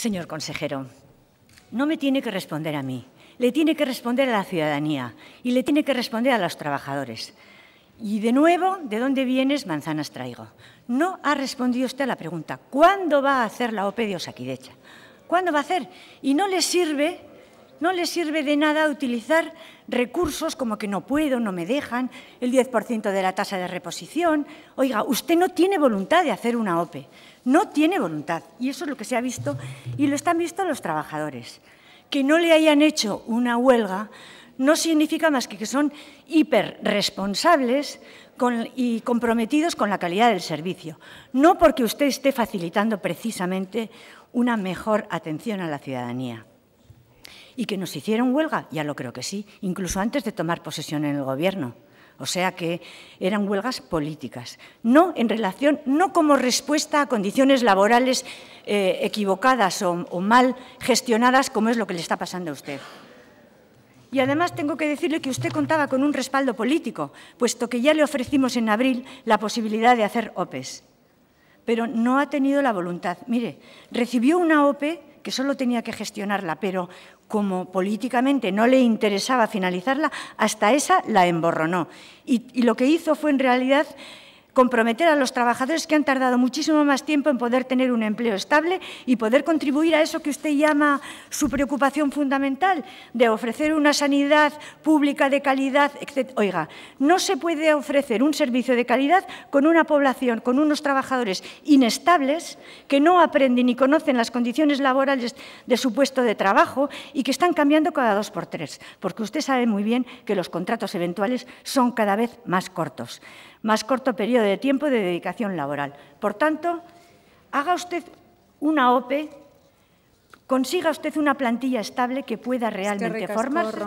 Señor consejero, no me tiene que responder a mí, le tiene que responder a la ciudadanía y le tiene que responder a los trabajadores. Y de nuevo, ¿de dónde vienes? Manzanas traigo. No ha respondido usted a la pregunta, ¿cuándo va a hacer la OPE de Osakidecha? ¿Cuándo va a hacer? Y no le sirve no le sirve de nada utilizar recursos como que no puedo, no me dejan, el 10% de la tasa de reposición. Oiga, usted no tiene voluntad de hacer una OPE, no tiene voluntad. Y eso es lo que se ha visto y lo están visto los trabajadores. Que no le hayan hecho una huelga no significa más que que son hiperresponsables y comprometidos con la calidad del servicio, no porque usted esté facilitando precisamente una mejor atención a la ciudadanía y que nos hicieron huelga, ya lo creo que sí, incluso antes de tomar posesión en el Gobierno. O sea que eran huelgas políticas, no en relación, no como respuesta a condiciones laborales eh, equivocadas o mal gestionadas, como es lo que le está pasando a usted. Y además tengo que decirle que usted contaba con un respaldo político, puesto que ya le ofrecimos en abril la posibilidad de hacer OPEs. Pero no ha tenido la voluntad. Mire, recibió una OPE que solo tenía que gestionarla, pero como políticamente no le interesaba finalizarla, hasta esa la emborronó. Y, lo que hizo fue en realidad comprometer a los trabajadores que han tardado muchísimo más tiempo en poder tener un empleo estable y poder contribuir a eso que usted llama su preocupación fundamental, de ofrecer una sanidad pública de calidad, etc. Oiga, no se puede ofrecer un servicio de calidad con una población, con unos trabajadores inestables que no aprenden ni conocen las condiciones laborales de su puesto de trabajo y que están cambiando cada dos por tres, porque usted sabe muy bien que los contratos eventuales son cada vez más cortos, más corto periodo de tiempo de dedicación laboral. Por tanto, haga usted una OPE, consiga usted una plantilla estable que pueda realmente formarse.